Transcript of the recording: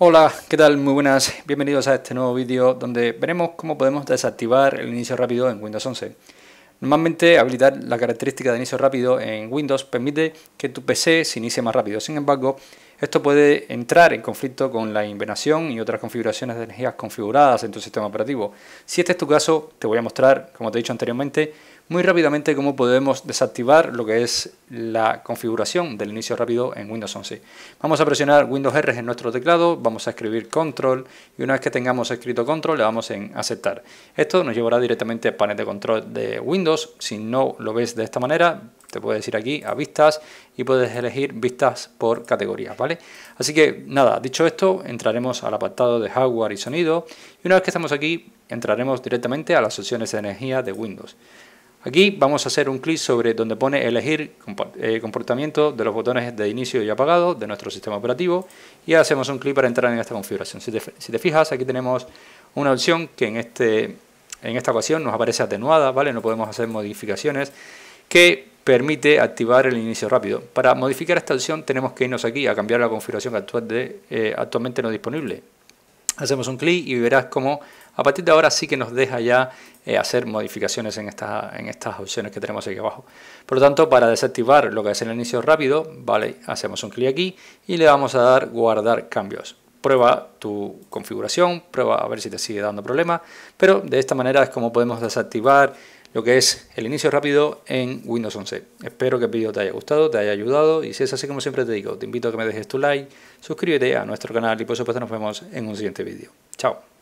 Hola, ¿qué tal? Muy buenas, bienvenidos a este nuevo vídeo donde veremos cómo podemos desactivar el inicio rápido en Windows 11. Normalmente habilitar la característica de inicio rápido en Windows permite que tu PC se inicie más rápido, sin embargo esto puede entrar en conflicto con la invenación y otras configuraciones de energías configuradas en tu sistema operativo. Si este es tu caso, te voy a mostrar, como te he dicho anteriormente, muy rápidamente cómo podemos desactivar lo que es la configuración del inicio rápido en Windows 11. Vamos a presionar Windows R en nuestro teclado, vamos a escribir control y una vez que tengamos escrito control le vamos en aceptar. Esto nos llevará directamente al panel de control de Windows. Si no lo ves de esta manera, te puedes ir aquí a vistas y puedes elegir vistas por categorías, ¿vale? Así que nada, dicho esto, entraremos al apartado de hardware y sonido y una vez que estamos aquí entraremos directamente a las opciones de energía de Windows. Aquí vamos a hacer un clic sobre donde pone elegir eh, comportamiento de los botones de inicio y apagado de nuestro sistema operativo y hacemos un clic para entrar en esta configuración. Si te, fijas, aquí tenemos una opción que en, este, en esta ocasión nos aparece atenuada, ¿vale? No podemos hacer modificaciones que permite activar el inicio rápido. Para modificar esta opción tenemos que irnos aquí a cambiar la configuración actual de, eh, actualmente no disponible. Hacemos un clic y verás cómo a partir de ahora sí que nos deja ya eh, hacer modificaciones en, en estas opciones que tenemos aquí abajo. Por lo tanto, para desactivar lo que es el inicio rápido, vale, hacemos un clic aquí y le vamos a dar guardar cambios. Prueba tu configuración, prueba a ver si te sigue dando problema. pero de esta manera es como podemos desactivar lo que es el inicio rápido en Windows 11. Espero que el vídeo te haya gustado, te haya ayudado y si es así como siempre te digo, te invito a que me dejes tu like, suscríbete a nuestro canal y por supuesto nos vemos en un siguiente vídeo. Chao.